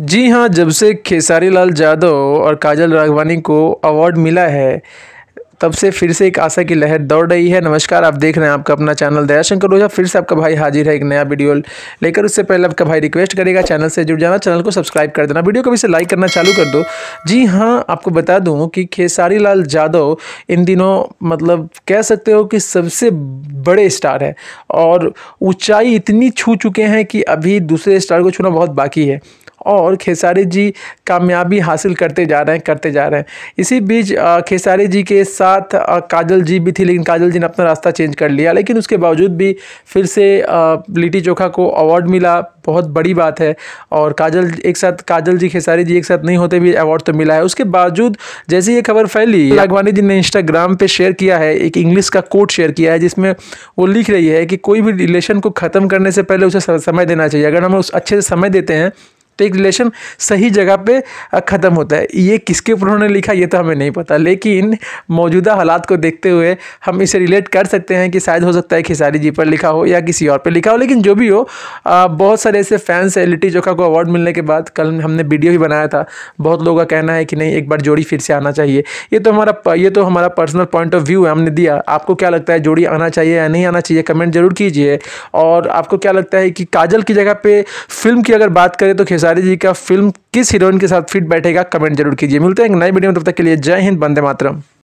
जी हाँ जब से खेसारी लाल यादव और काजल राघवानी को अवार्ड मिला है तब से फिर से एक आशा की लहर दौड़ रही है नमस्कार आप देख रहे हैं आपका अपना चैनल दयाशंकर रोजा फिर से आपका भाई हाजिर है एक नया वीडियो लेकर उससे पहले आपका भाई रिक्वेस्ट करेगा चैनल से जुड़ जाना चैनल को सब्सक्राइब कर देना वीडियो को भी से लाइक करना चालू कर दो जी हाँ आपको बता दूँ कि खेसारी लाल यादव इन दिनों मतलब कह सकते हो कि सबसे बड़े स्टार है और ऊँचाई इतनी छू चुके हैं कि अभी दूसरे स्टार को छूना बहुत बाकी है और खेसारी जी कामयाबी हासिल करते जा रहे हैं करते जा रहे हैं इसी बीच खेसारी जी के साथ काजल जी भी थी लेकिन काजल जी ने अपना रास्ता चेंज कर लिया लेकिन उसके बावजूद भी फिर से लिट्टी चोखा को अवार्ड मिला बहुत बड़ी बात है और काजल एक साथ काजल जी खेसारी जी एक साथ नहीं होते भी अवार्ड तो मिला है उसके बावजूद जैसे ये खबर फैली लाघवानी जी ने इंस्टाग्राम पे शेयर किया है एक इंग्लिश का कोट शेयर किया है जिसमें वो लिख रही है कि कोई भी रिलेशन को ख़त्म करने से पहले उसे समय देना चाहिए अगर हम उस अच्छे से समय देते हैं तो एक रिलेशन सही जगह पे ख़त्म होता है ये किसके ऊपर उन्होंने लिखा ये तो हमें नहीं पता लेकिन मौजूदा हालात को देखते हुए हम इसे रिलेट कर सकते हैं कि शायद हो सकता है खिसारी जी पर लिखा हो या किसी और पर लिखा हो लेकिन जो भी हो बहुत सारे ऐसे फैंस है लिट्टी चोखा को अवार्ड मिलने के बाद कल हमने वीडियो भी बनाया था बहुत लोगों का कहना है कि नहीं एक बार जोड़ी फिर से आना चाहिए ये तो हमारा ये तो हमारा पर्सनल पॉइंट ऑफ व्यू है हमने दिया आपको क्या लगता है जोड़ी आना चाहिए या नहीं आना चाहिए कमेंट जरूर कीजिए और आपको क्या लगता है कि काजल की जगह पर फिल्म की अगर बात करें तो खेसारी पुजारी जी का फिल्म किस हीरोइन के साथ फिट बैठेगा कमेंट जरूर कीजिए मिलते हैं एक वीडियो में तब तक के लिए जय हिंद बंदे मातरम